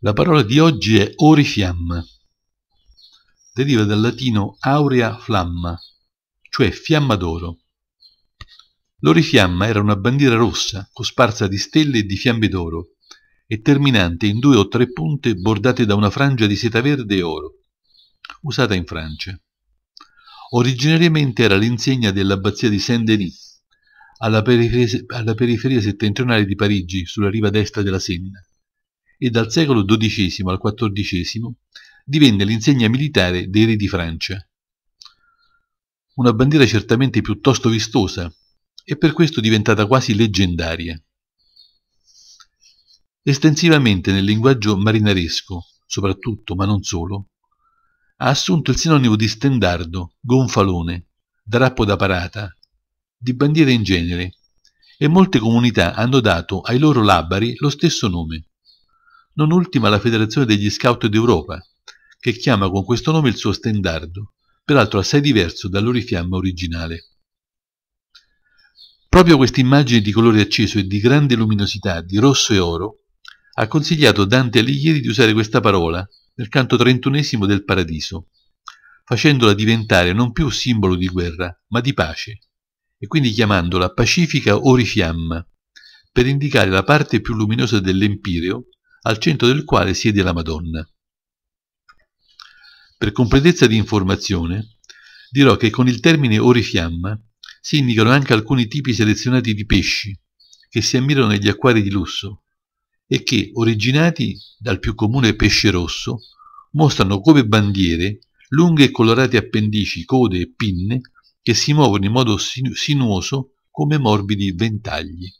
La parola di oggi è orifiamma. Deriva dal latino aurea flamma, cioè fiamma d'oro. L'orifiamma era una bandiera rossa cosparsa di stelle e di fiamme d'oro e terminante in due o tre punte bordate da una frangia di seta verde e oro, usata in Francia. Originariamente era l'insegna dell'abbazia di Saint-Denis, alla periferia, alla periferia settentrionale di Parigi, sulla riva destra della Senna e dal secolo XII al XIV divenne l'insegna militare dei re di Francia. Una bandiera certamente piuttosto vistosa e per questo diventata quasi leggendaria. Estensivamente nel linguaggio marinaresco, soprattutto, ma non solo, ha assunto il sinonimo di stendardo, gonfalone, drappo da parata, di bandiera in genere, e molte comunità hanno dato ai loro labari lo stesso nome non ultima la Federazione degli Scout d'Europa, che chiama con questo nome il suo stendardo, peraltro assai diverso dall'orifiamma originale. Proprio questa immagine di colore acceso e di grande luminosità, di rosso e oro, ha consigliato Dante Alighieri di usare questa parola nel canto trentunesimo del Paradiso, facendola diventare non più simbolo di guerra, ma di pace, e quindi chiamandola Pacifica Orifiamma, per indicare la parte più luminosa dell'Empireo al centro del quale siede la Madonna. Per completezza di informazione, dirò che con il termine orifiamma si indicano anche alcuni tipi selezionati di pesci che si ammirano negli acquari di lusso e che, originati dal più comune pesce rosso, mostrano come bandiere lunghe e colorate appendici, code e pinne che si muovono in modo sinuoso come morbidi ventagli.